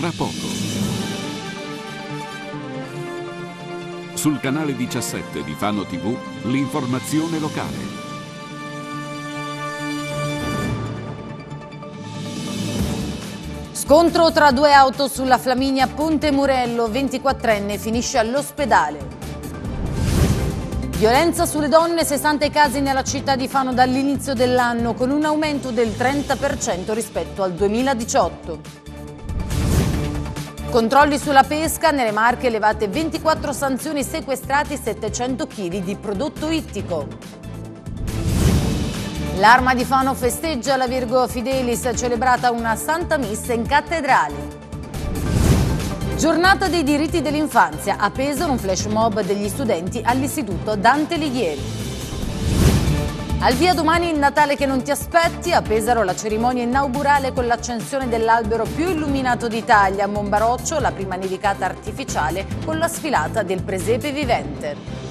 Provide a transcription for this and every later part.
tra poco. Sul canale 17 di Fano TV, l'informazione locale. Scontro tra due auto sulla Flaminia Ponte Murello, 24enne, finisce all'ospedale. Violenza sulle donne, 60 casi nella città di Fano dall'inizio dell'anno, con un aumento del 30% rispetto al 2018. Controlli sulla pesca, nelle Marche levate 24 sanzioni, sequestrati 700 kg di prodotto ittico. L'arma di Fano festeggia la Virgo Fidelis, celebrata una santa missa in cattedrale. Giornata dei diritti dell'infanzia, a Pesaro un flash mob degli studenti all'istituto Dante Lighieri. Al via domani il Natale che non ti aspetti, a Pesaro la cerimonia inaugurale con l'accensione dell'albero più illuminato d'Italia, a Monbaroccio la prima nevicata artificiale con la sfilata del presepe vivente.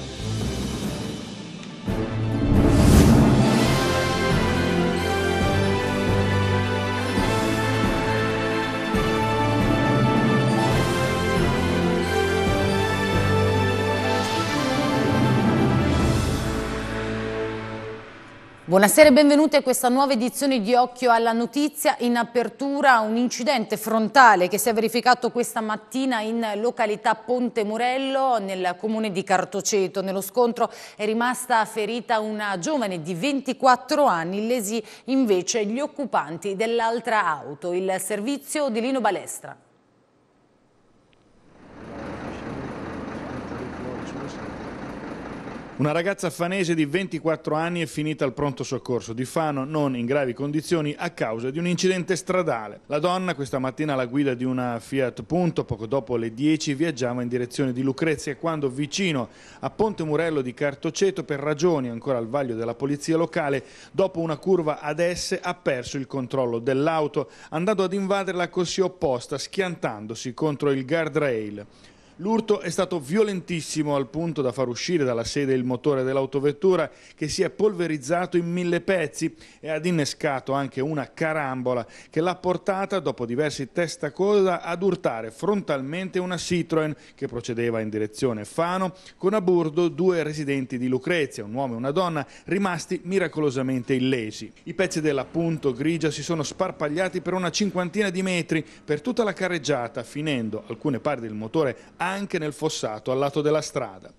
Buonasera e benvenuti a questa nuova edizione di Occhio alla Notizia. In apertura un incidente frontale che si è verificato questa mattina in località Ponte Morello nel comune di Cartoceto. Nello scontro è rimasta ferita una giovane di 24 anni, lesi invece gli occupanti dell'altra auto, il servizio di Lino Balestra. Una ragazza fanese di 24 anni è finita al pronto soccorso di Fano non in gravi condizioni a causa di un incidente stradale. La donna questa mattina alla guida di una Fiat Punto poco dopo le 10 viaggiava in direzione di Lucrezia quando vicino a Ponte Murello di Cartoceto per ragioni ancora al vaglio della polizia locale dopo una curva ad S ha perso il controllo dell'auto andando ad invadere la corsia opposta schiantandosi contro il guardrail. L'urto è stato violentissimo al punto da far uscire dalla sede il motore dell'autovettura che si è polverizzato in mille pezzi e ad innescato anche una carambola che l'ha portata, dopo diversi testacoda, ad urtare frontalmente una Citroen che procedeva in direzione Fano con a bordo due residenti di Lucrezia, un uomo e una donna, rimasti miracolosamente illesi. I pezzi della punto grigia si sono sparpagliati per una cinquantina di metri per tutta la carreggiata, finendo alcune parti del motore a anche nel fossato al lato della strada.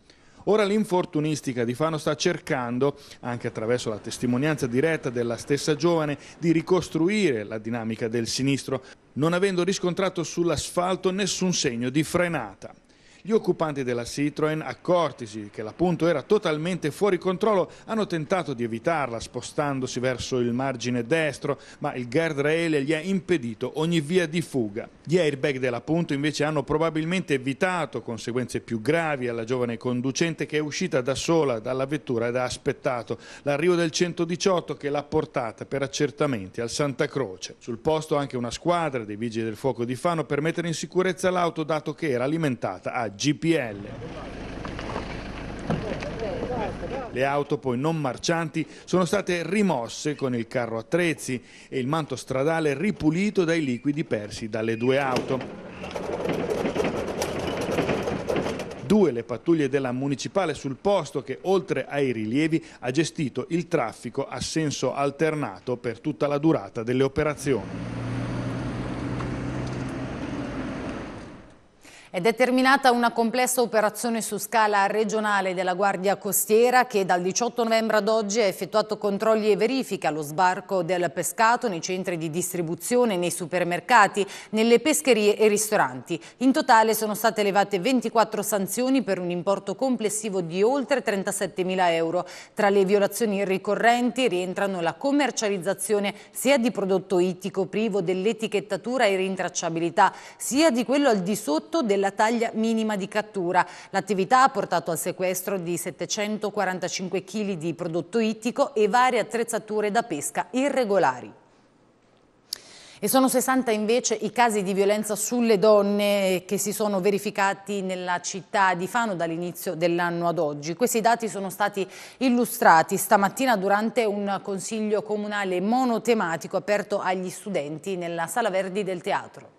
Ora l'infortunistica di Fano sta cercando, anche attraverso la testimonianza diretta della stessa giovane, di ricostruire la dinamica del sinistro, non avendo riscontrato sull'asfalto nessun segno di frenata. Gli occupanti della Citroën, accortisi che la punto era totalmente fuori controllo, hanno tentato di evitarla spostandosi verso il margine destro, ma il guardrail gli ha impedito ogni via di fuga. Gli airbag della punto invece hanno probabilmente evitato conseguenze più gravi alla giovane conducente che è uscita da sola dalla vettura ed ha aspettato l'arrivo del 118 che l'ha portata per accertamenti al Santa Croce. Sul posto anche una squadra dei vigili del fuoco di Fano per mettere in sicurezza l'auto dato che era alimentata a GPL. Le auto poi non marcianti sono state rimosse con il carro attrezzi e il manto stradale ripulito dai liquidi persi dalle due auto. Due le pattuglie della municipale sul posto che oltre ai rilievi ha gestito il traffico a senso alternato per tutta la durata delle operazioni. È determinata una complessa operazione su scala regionale della Guardia Costiera che dal 18 novembre ad oggi ha effettuato controlli e verifiche allo sbarco del pescato nei centri di distribuzione, nei supermercati, nelle pescherie e ristoranti. In totale sono state elevate 24 sanzioni per un importo complessivo di oltre 37 mila euro. Tra le violazioni ricorrenti rientrano la commercializzazione sia di prodotto ittico privo dell'etichettatura e rintracciabilità, sia di quello al di sotto della della taglia minima di cattura. L'attività ha portato al sequestro di 745 kg di prodotto ittico e varie attrezzature da pesca irregolari. E sono 60 invece i casi di violenza sulle donne che si sono verificati nella città di Fano dall'inizio dell'anno ad oggi. Questi dati sono stati illustrati stamattina durante un consiglio comunale monotematico aperto agli studenti nella Sala Verdi del Teatro.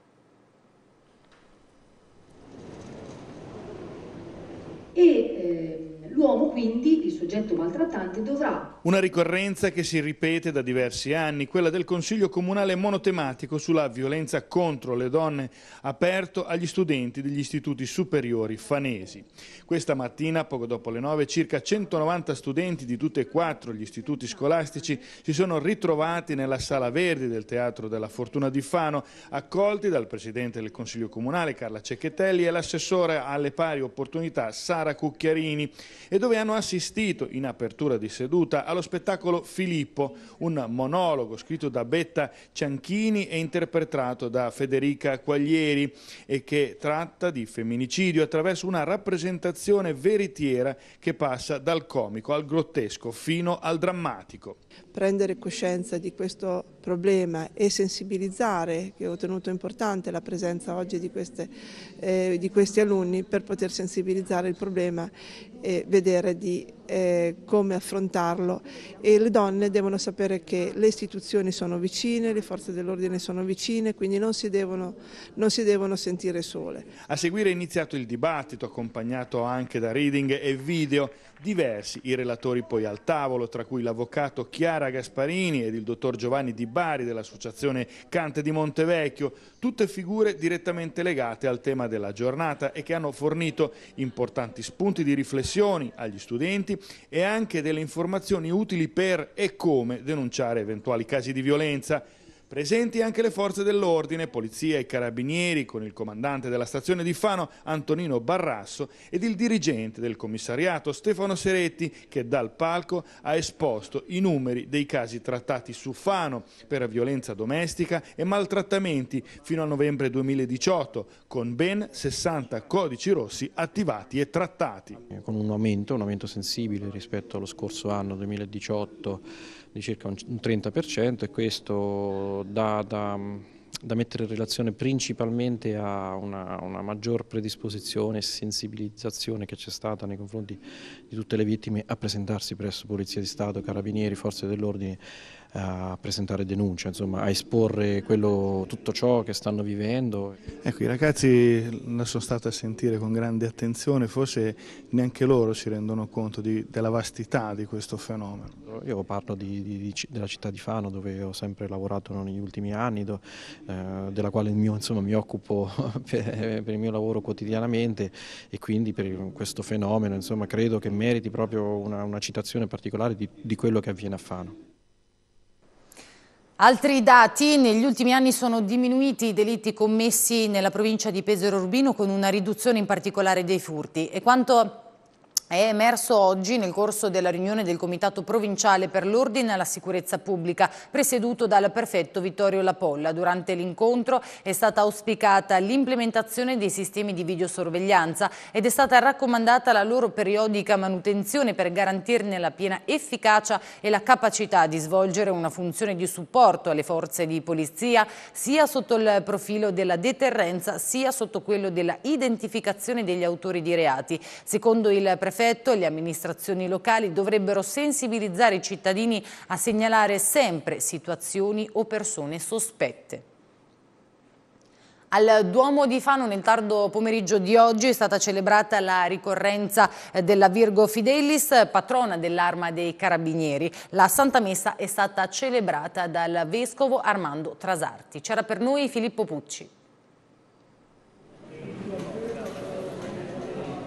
e eh, L'uomo quindi, il soggetto maltrattante, dovrà... Una ricorrenza che si ripete da diversi anni, quella del Consiglio Comunale monotematico sulla violenza contro le donne, aperto agli studenti degli istituti superiori fanesi. Questa mattina, poco dopo le nove, circa 190 studenti di tutti e quattro gli istituti scolastici si sono ritrovati nella Sala Verdi del Teatro della Fortuna di Fano, accolti dal Presidente del Consiglio Comunale Carla Cecchettelli e l'assessore alle pari opportunità Sara Cucchiarini e dove hanno assistito in apertura di seduta allo spettacolo Filippo, un monologo scritto da Betta Cianchini e interpretato da Federica Quaglieri e che tratta di femminicidio attraverso una rappresentazione veritiera che passa dal comico al grottesco fino al drammatico. Prendere coscienza di questo problema e sensibilizzare, che ho tenuto importante la presenza oggi di, queste, eh, di questi alunni, per poter sensibilizzare il problema e vedere di, eh, come affrontarlo. E le donne devono sapere che le istituzioni sono vicine, le forze dell'ordine sono vicine, quindi non si, devono, non si devono sentire sole. A seguire è iniziato il dibattito accompagnato anche da reading e video diversi i relatori poi al tavolo, tra cui l'avvocato Chiara Gasparini ed il dottor Giovanni Di Bari dell'associazione Cante di Montevecchio, tutte figure direttamente legate al tema della giornata e che hanno fornito importanti spunti di riflessioni agli studenti e anche delle informazioni utili per e come denunciare eventuali casi di violenza. Presenti anche le forze dell'ordine, polizia e carabinieri con il comandante della stazione di Fano Antonino Barrasso ed il dirigente del commissariato Stefano Seretti che dal palco ha esposto i numeri dei casi trattati su Fano per violenza domestica e maltrattamenti fino a novembre 2018 con ben 60 codici rossi attivati e trattati. Con un aumento, un aumento sensibile rispetto allo scorso anno 2018 di circa un 30% e questo da, da, da mettere in relazione principalmente a una, una maggior predisposizione e sensibilizzazione che c'è stata nei confronti di tutte le vittime a presentarsi presso Polizia di Stato, Carabinieri, Forze dell'Ordine a presentare denuncia, insomma, a esporre quello, tutto ciò che stanno vivendo. Ecco, i ragazzi la sono stato a sentire con grande attenzione, forse neanche loro si rendono conto di, della vastità di questo fenomeno. Io parlo di, di, della città di Fano dove ho sempre lavorato negli ultimi anni, do, eh, della quale mio, insomma, mi occupo per, per, il mio lavoro quotidianamente e quindi per questo fenomeno insomma, credo che meriti proprio una, una citazione particolare di quello che avviene a Fano. Altri dati, negli ultimi anni sono diminuiti i delitti commessi nella provincia di Pesaro Urbino con una riduzione in particolare dei furti e quanto è emerso oggi nel corso della riunione del Comitato Provinciale per l'Ordine e la Sicurezza Pubblica, presieduto dal prefetto Vittorio Lapolla. Durante l'incontro è stata auspicata l'implementazione dei sistemi di videosorveglianza ed è stata raccomandata la loro periodica manutenzione per garantirne la piena efficacia e la capacità di svolgere una funzione di supporto alle forze di polizia, sia sotto il profilo della deterrenza, sia sotto quello della identificazione degli autori di reati. Secondo il prefetto prefetto, le amministrazioni locali dovrebbero sensibilizzare i cittadini a segnalare sempre situazioni o persone sospette. Al Duomo di Fano nel tardo pomeriggio di oggi è stata celebrata la ricorrenza della Virgo Fidelis, patrona dell'arma dei carabinieri. La Santa Messa è stata celebrata dal Vescovo Armando Trasarti. C'era per noi Filippo Pucci.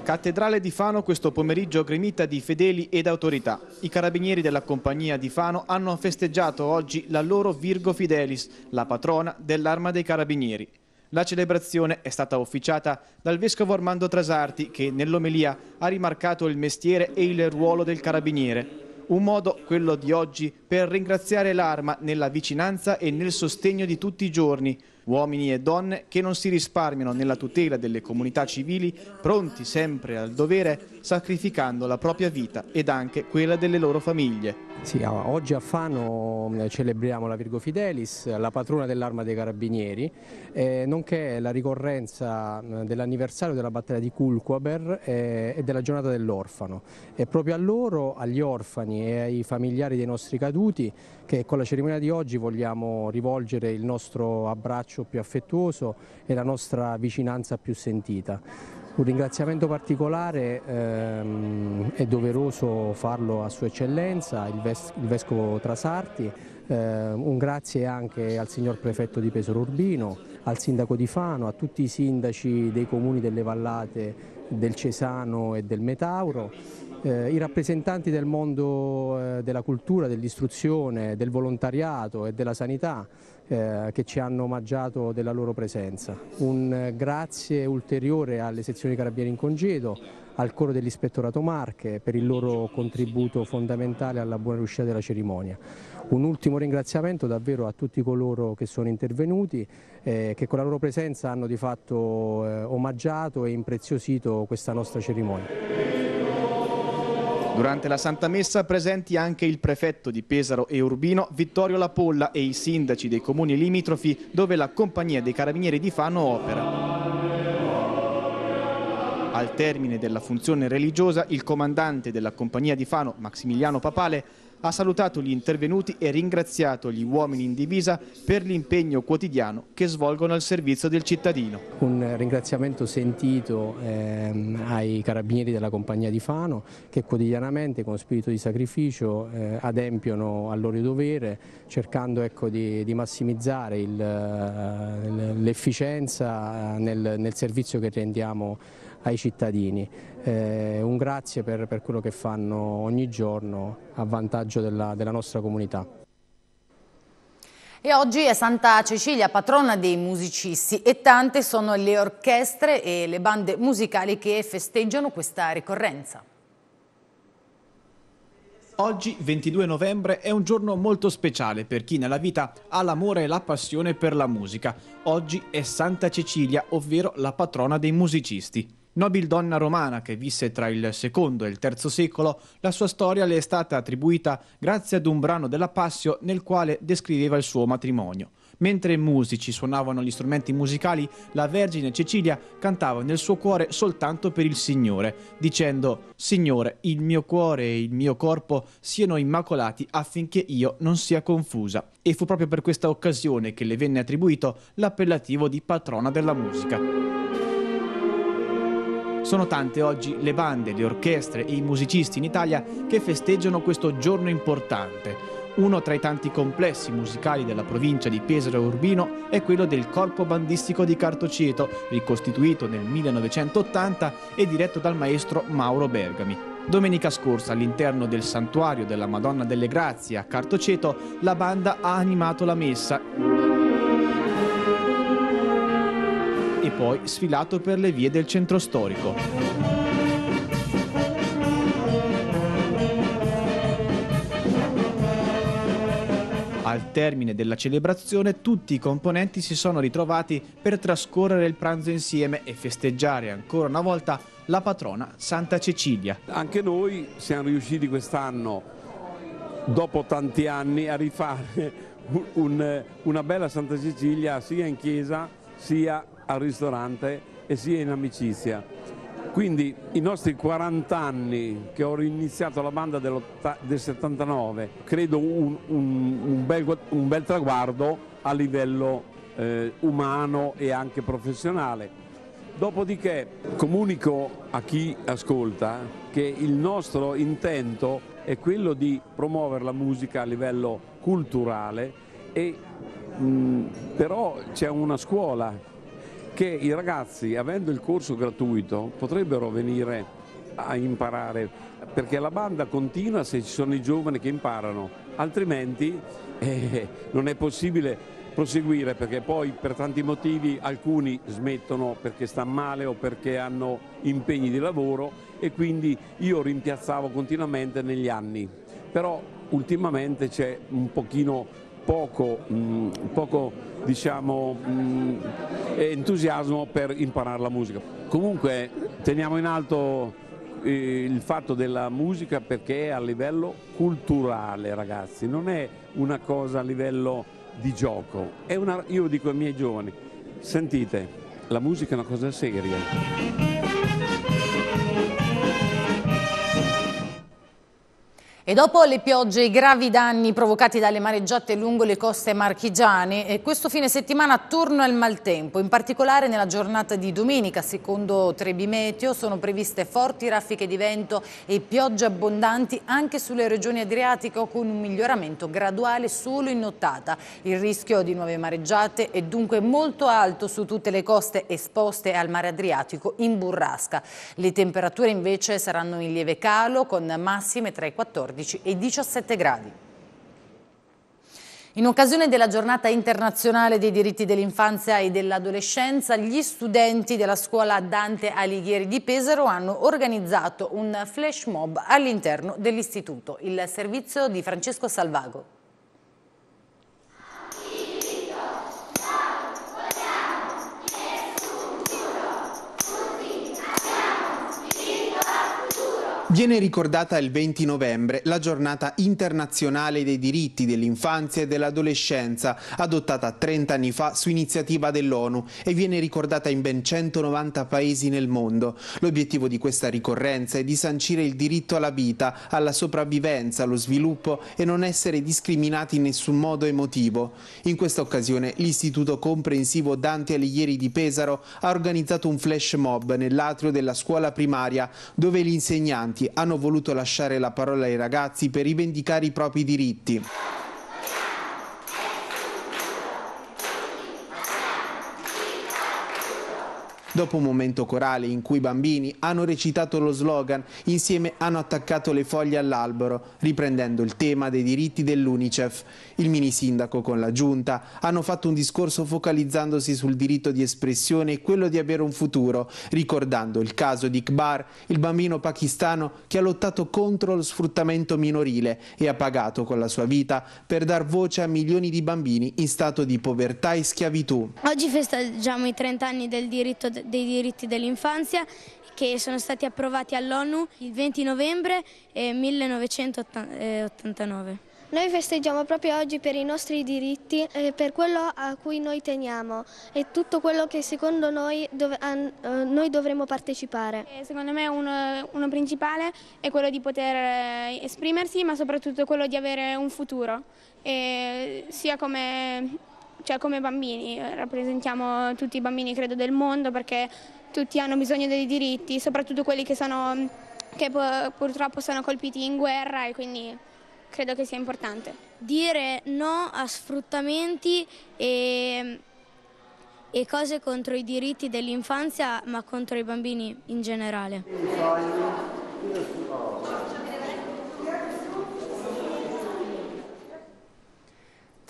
Cattedrale di Fano questo pomeriggio gremita di fedeli ed autorità. I carabinieri della compagnia di Fano hanno festeggiato oggi la loro Virgo Fidelis, la patrona dell'arma dei carabinieri. La celebrazione è stata officiata dal vescovo Armando Trasarti che nell'omelia ha rimarcato il mestiere e il ruolo del carabiniere. Un modo, quello di oggi, per ringraziare l'arma nella vicinanza e nel sostegno di tutti i giorni, uomini e donne che non si risparmiano nella tutela delle comunità civili, pronti sempre al dovere, sacrificando la propria vita ed anche quella delle loro famiglie. Sì, oggi a Fano eh, celebriamo la Virgo Fidelis, la patrona dell'arma dei carabinieri, eh, nonché la ricorrenza eh, dell'anniversario della battaglia di Kulkuaber eh, e della giornata dell'orfano. E proprio a loro, agli orfani e ai familiari dei nostri caduti, che con la cerimonia di oggi vogliamo rivolgere il nostro abbraccio più affettuoso e la nostra vicinanza più sentita. Un ringraziamento particolare ehm, è doveroso farlo a Sua Eccellenza, il, ves il Vescovo Trasarti, eh, un grazie anche al signor Prefetto di Pesaro Urbino, al Sindaco di Fano, a tutti i sindaci dei comuni delle vallate del Cesano e del Metauro eh, i rappresentanti del mondo eh, della cultura, dell'istruzione, del volontariato e della sanità eh, che ci hanno omaggiato della loro presenza. Un eh, grazie ulteriore alle sezioni Carabinieri in congedo, al coro dell'ispettorato Marche per il loro contributo fondamentale alla buona riuscita della cerimonia. Un ultimo ringraziamento davvero a tutti coloro che sono intervenuti, eh, che con la loro presenza hanno di fatto eh, omaggiato e impreziosito questa nostra cerimonia. Durante la Santa Messa presenti anche il prefetto di Pesaro e Urbino, Vittorio Lapolla e i sindaci dei comuni limitrofi dove la compagnia dei carabinieri di Fano opera. Al termine della funzione religiosa, il comandante della compagnia di Fano, Maximiliano Papale, ha salutato gli intervenuti e ringraziato gli uomini in divisa per l'impegno quotidiano che svolgono al servizio del cittadino. Un ringraziamento sentito ehm, ai carabinieri della compagnia di Fano che quotidianamente con spirito di sacrificio eh, adempiono al loro dovere cercando ecco, di, di, massimizzare eh, l'efficienza eh, nel, nel servizio che rendiamo ai cittadini. Eh, un grazie per, per, quello che fanno ogni giorno a vantaggio della, della nostra comunità. E oggi è Santa Cecilia, patrona dei musicisti e tante sono le orchestre e le bande musicali che festeggiano questa ricorrenza. Oggi, 22 novembre, è un giorno molto speciale per chi nella vita ha l'amore e la passione per la musica. Oggi è Santa Cecilia, ovvero la patrona dei musicisti. Nobildonna romana che visse tra il secondo e il terzo secolo, la sua storia le è stata attribuita grazie ad un brano della Passio nel quale descriveva il suo matrimonio. Mentre i musici suonavano gli strumenti musicali, la Vergine Cecilia cantava nel suo cuore soltanto per il Signore, dicendo Signore, il mio cuore e il mio corpo siano immacolati affinché io non sia confusa. E fu proprio per questa occasione che le venne attribuito l'appellativo di patrona della musica. Sono tante oggi le bande, le orchestre e i musicisti in Italia che festeggiano questo giorno importante. Uno tra i tanti complessi musicali della provincia di Pesaro Urbino è quello del Corpo Bandistico di Cartoceto, ricostituito nel 1980 e diretto dal maestro Mauro Bergami. Domenica scorsa, all'interno del santuario della Madonna delle Grazie a Cartoceto, la banda ha animato la messa. poi sfilato per le vie del centro storico. Al termine della celebrazione tutti i componenti si sono ritrovati per trascorrere il pranzo insieme e festeggiare ancora una volta la patrona Santa Cecilia. Anche noi siamo riusciti quest'anno dopo tanti anni a rifare un, una bella Santa Cecilia sia in chiesa sia al ristorante e sia in amicizia. Quindi i nostri 40 anni che ho iniziato la banda del 79, credo un, un, un, bel, un bel, traguardo a livello eh, umano e anche professionale. Dopodiché comunico a chi ascolta che il nostro intento è quello di promuovere la musica a livello culturale e mh, però c'è una scuola che i ragazzi avendo il corso gratuito potrebbero venire a imparare perché la banda continua se ci sono i giovani che imparano altrimenti eh, non è possibile proseguire perché poi per tanti motivi alcuni smettono perché stanno male o perché hanno impegni di lavoro e quindi io rimpiazzavo continuamente negli anni però ultimamente c'è un pochino poco, mh, mm, poco diciamo, mh, mm, entusiasmo per imparare la musica. Comunque teniamo in alto eh, il fatto della musica perché è a livello culturale ragazzi, non è una cosa a livello di gioco. Una, io dico ai miei giovani, sentite, la musica è una cosa seria. E dopo le piogge e i gravi danni provocati dalle mareggiate lungo le coste marchigiane, eh, questo fine settimana torna il maltempo. In particolare nella giornata di domenica, secondo Trebimeteo, sono previste forti raffiche di vento e piogge abbondanti anche sulle regioni adriatiche con un miglioramento graduale solo in nottata. Il rischio di nuove mareggiate è dunque molto alto su tutte le coste esposte al mare Adriatico in burrasca. Le temperature invece saranno in lieve calo con massime tra i 14 e i 15 14 e 17 gradi. In occasione della giornata internazionale dei diritti dell'infanzia e dell'adolescenza, gli studenti della scuola Dante Alighieri di Pesaro hanno organizzato un flash mob all'interno dell'istituto, il servizio di Francesco Salvago. Viene ricordata il 20 novembre la giornata internazionale dei diritti dell'infanzia e dell'adolescenza, adottata 30 anni fa su iniziativa dell'ONU e viene ricordata in ben 190 paesi nel mondo. L'obiettivo di questa ricorrenza è di sancire il diritto alla vita, alla sopravvivenza, allo sviluppo e non essere discriminati in nessun modo emotivo. In questa occasione l'Istituto Comprensivo Dante Alighieri di Pesaro ha organizzato un flash mob nell'atrio della scuola primaria dove gli insegnanti hanno voluto lasciare la parola ai ragazzi per rivendicare i propri diritti. Dopo un momento corale in cui i bambini hanno recitato lo slogan, insieme hanno attaccato le foglie all'albero, riprendendo il tema dei diritti dell'Unicef. Il mini sindaco con la giunta hanno fatto un discorso focalizzandosi sul diritto di espressione e quello di avere un futuro, ricordando il caso di Iqbar, il bambino pakistano che ha lottato contro lo sfruttamento minorile e ha pagato con la sua vita per dar voce a milioni di bambini in stato di povertà e schiavitù. Oggi festeggiamo i 30 anni del diritto dei diritti dell'infanzia che sono stati approvati all'ONU il 20 novembre 1989. Eh, eh, noi festeggiamo proprio oggi per i nostri diritti e eh, per quello a cui noi teniamo e tutto quello che secondo noi, dov noi dovremmo partecipare. Secondo me uno, uno, principale è quello di poter esprimersi ma soprattutto quello di avere un futuro, sia come cioè come bambini, eh, rappresentiamo tutti i bambini credo del mondo perché tutti hanno bisogno dei diritti, soprattutto quelli che, sono, che purtroppo sono colpiti in guerra e quindi credo che sia importante. Dire no a sfruttamenti e, e cose contro i diritti dell'infanzia ma contro i bambini in generale.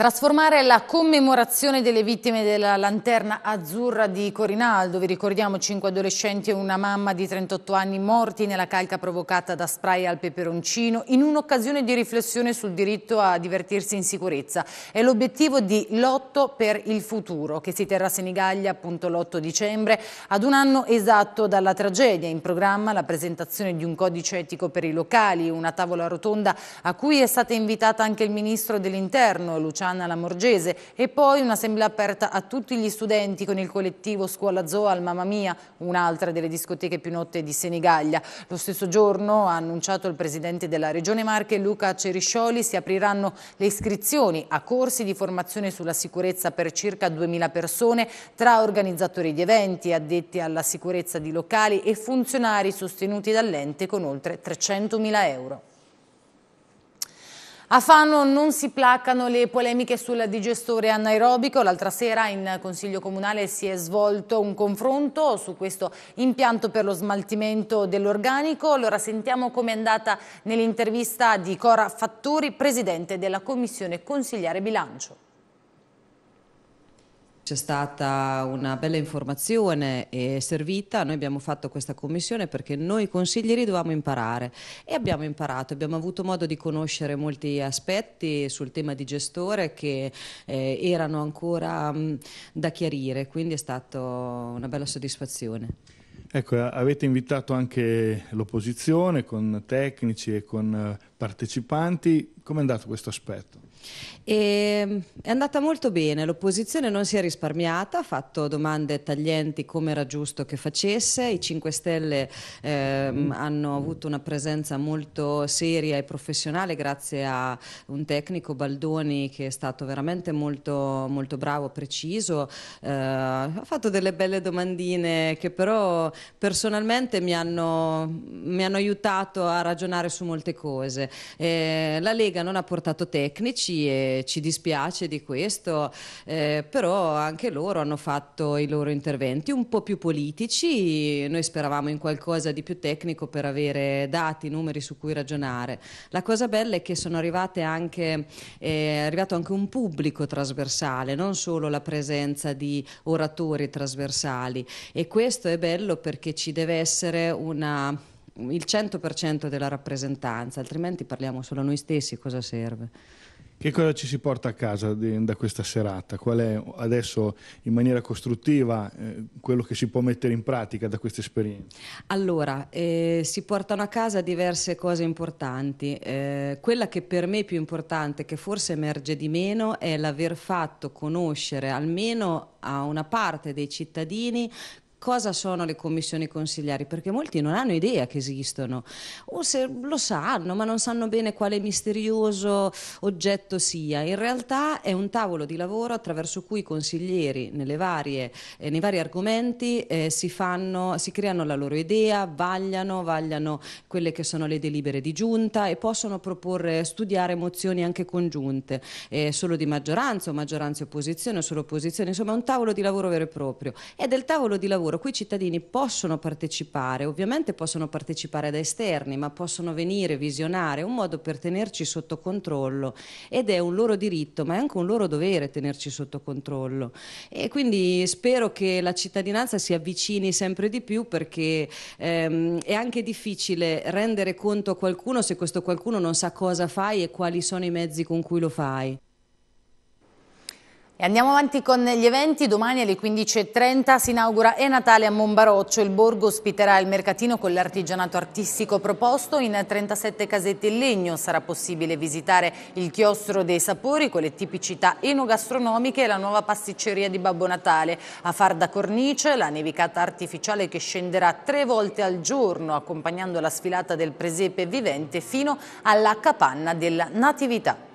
Trasformare la commemorazione delle vittime della lanterna azzurra di Corinaldo, vi ricordiamo cinque adolescenti e una mamma di 38 anni morti nella calca provocata da spray al peperoncino, in un'occasione di riflessione sul diritto a divertirsi in sicurezza. È l'obiettivo di Lotto per il futuro, che si terrà a Senigallia appunto l'8 dicembre, ad un anno esatto dalla tragedia. In programma la presentazione di un codice etico per i locali, una tavola rotonda a cui è stata invitata anche il ministro dell'interno, Luciano Giovanna Lamorgese e poi un'assemblea aperta a tutti gli studenti con il collettivo Scuola Zoal Mamma Mia, un'altra delle discoteche più note di Senigallia. Lo stesso giorno, ha annunciato il presidente della Regione Marche, Luca Ceriscioli, si apriranno le iscrizioni a corsi di formazione sulla sicurezza per circa 2.000 persone tra organizzatori di eventi, addetti alla sicurezza di locali e funzionari sostenuti dall'ente con oltre 300.000 euro. A Fano non si placano le polemiche sul digestore anaerobico. L'altra sera in Consiglio Comunale si è svolto un confronto su questo impianto per lo smaltimento dell'organico. Allora sentiamo com'è andata nell'intervista di Cora Fattori, Presidente della Commissione Consigliare Bilancio c'è stata una bella informazione e servita, noi abbiamo fatto questa commissione perché noi consiglieri dovevamo imparare e abbiamo imparato, abbiamo avuto modo di conoscere molti aspetti sul tema di gestore che eh, erano ancora mh, mm, da chiarire, quindi è stata una bella soddisfazione. Ecco, avete invitato anche l'opposizione con tecnici e con eh, partecipanti. Come è andato questo aspetto? E, ehm, è andata molto bene, l'opposizione non si è risparmiata, ha fatto domande taglienti come era giusto che facesse, i 5 Stelle eh, mm. hanno avuto una presenza molto seria e professionale grazie a un tecnico Baldoni che è stato veramente molto, molto bravo, preciso, eh, ha fatto delle belle domandine che però personalmente mi hanno, mi hanno aiutato a ragionare su molte cose. Eh, la Lega non ha portato tecnici e ci dispiace di questo, eh, però anche loro hanno fatto i loro interventi un po' più politici, noi speravamo in qualcosa di più tecnico per avere dati, numeri su cui ragionare. La cosa bella è che sono arrivate anche, eh, è arrivato anche un pubblico trasversale, non solo la presenza di oratori trasversali e questo è bello perché ci deve essere una il 100% della rappresentanza, altrimenti parliamo solo noi stessi, cosa serve? Che cosa ci si porta a casa di, da questa serata? Qual è adesso in maniera costruttiva eh, quello che si può mettere in pratica da questa esperienza? Allora, eh, si portano a casa diverse cose importanti. Eh, quella che per me è più importante, che forse emerge di meno, è l'aver fatto conoscere almeno a una parte dei cittadini cosa sono le commissioni consigliari, perché molti non hanno idea che esistono, o se lo sanno, ma non sanno bene quale misterioso oggetto sia. In realtà è un tavolo di lavoro attraverso cui i consiglieri varie, eh, nei vari argomenti eh, si, fanno, si creano la loro idea, vagliano, vagliano quelle che sono le delibere di giunta e possono proporre, studiare mozioni anche congiunte, eh, solo di maggioranza o maggioranza e opposizione, o solo opposizione, insomma è un tavolo di lavoro vero e proprio. È del tavolo di lavoro lavoro, qui i cittadini possono partecipare, ovviamente possono partecipare da esterni, ma possono venire, visionare, è un modo per tenerci sotto controllo ed è un loro diritto, ma è anche un loro dovere tenerci sotto controllo. E quindi spero che la cittadinanza si avvicini sempre di più perché ehm, è anche difficile rendere conto a qualcuno se questo qualcuno non sa cosa fai e quali sono i mezzi con cui lo fai. E andiamo avanti con gli eventi, domani alle 15.30 si inaugura E Natale a Monbaroccio, il borgo ospiterà il mercatino con l'artigianato artistico proposto in 37 casette in legno, sarà possibile visitare il chiostro dei sapori con le tipicità enogastronomiche e la nuova pasticceria di Babbo Natale, a far da cornice la nevicata artificiale che scenderà tre volte al giorno accompagnando la sfilata del presepe vivente fino alla capanna della Natività.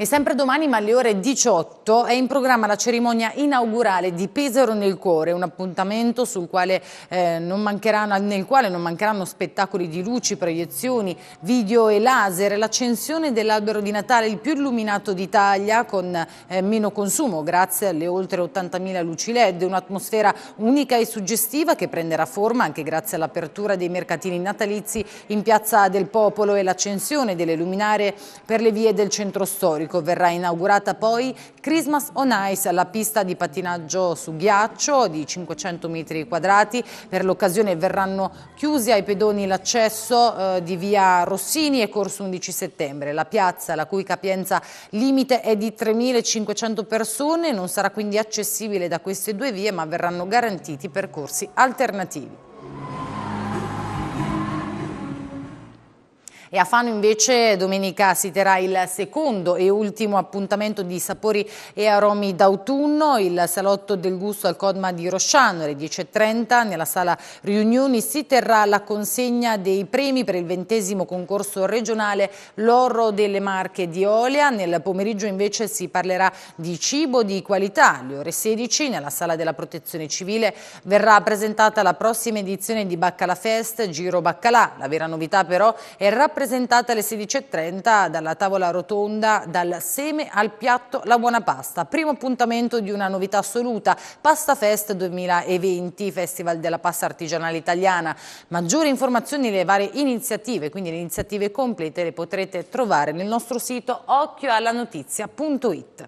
E sempre domani, ma alle ore 18, è in programma la cerimonia inaugurale di Pesaro nel Cuore, un appuntamento quale, eh, nel quale non mancheranno spettacoli di luci, proiezioni, video e laser, l'accensione dell'albero di Natale il più illuminato d'Italia con eh, meno consumo grazie alle oltre 80.000 luci LED, un'atmosfera unica e suggestiva che prenderà forma anche grazie all'apertura dei mercatini natalizi in Piazza del Popolo e l'accensione delle luminarie per le vie del centro storico. Monaco verrà inaugurata poi Christmas on Ice, la pista di pattinaggio su ghiaccio di 500 metri quadrati. Per l'occasione verranno chiusi ai pedoni l'accesso eh, di via Rossini e Corso 11 settembre. La piazza, la cui capienza limite è di 3.500 persone, non sarà quindi accessibile da queste due vie ma verranno garantiti percorsi alternativi. E a Fano invece domenica si terrà il secondo e ultimo appuntamento di sapori e aromi d'autunno, il salotto del gusto al Codma di Rosciano alle 10.30. Nella sala riunioni si terrà la consegna dei premi per il ventesimo concorso regionale L'Oro delle Marche di Olea. Nel pomeriggio invece si parlerà di cibo di qualità. Alle ore 16 nella sala della protezione civile verrà presentata la prossima edizione di Baccala Fest Giro Baccalà. La vera novità però è rappresentata presentata alle 16.30 dalla tavola rotonda dal seme al piatto la buona pasta. Primo appuntamento di una novità assoluta, Pasta Fest 2020, Festival della Pasta Artigianale Italiana. Maggiori informazioni le varie iniziative, quindi le iniziative complete le potrete trovare nel nostro sito occhioallanotizia.it.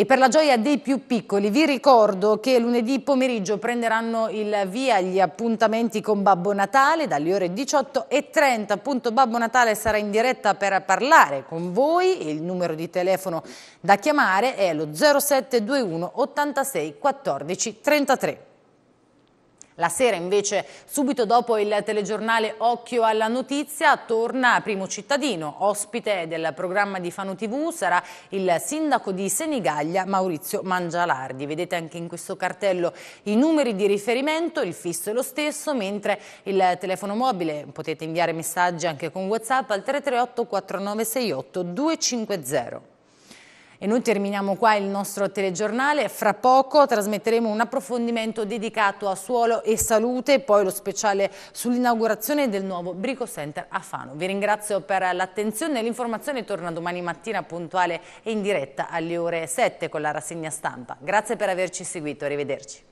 E per la gioia dei più piccoli vi ricordo che lunedì pomeriggio prenderanno il via gli appuntamenti con Babbo Natale dalle ore 18.30. Appunto Babbo Natale sarà in diretta per parlare con voi. e Il numero di telefono da chiamare è lo 0721 86 14 33. La sera invece, subito dopo il telegiornale Occhio alla notizia, torna Primo Cittadino, ospite del programma di Fano TV, sarà il sindaco di Senigallia Maurizio Mangialardi. Vedete anche in questo cartello i numeri di riferimento, il fisso è lo stesso, mentre il telefono mobile, potete inviare messaggi anche con Whatsapp al 338 4968 250. E noi terminiamo qua il nostro telegiornale. Fra poco trasmetteremo un approfondimento dedicato a suolo e salute poi lo speciale sull'inaugurazione del nuovo Brico Center a Fano. Vi ringrazio per l'attenzione. L'informazione torna domani mattina puntuale e in diretta alle ore 7 con la rassegna stampa. Grazie per averci seguito. Arrivederci.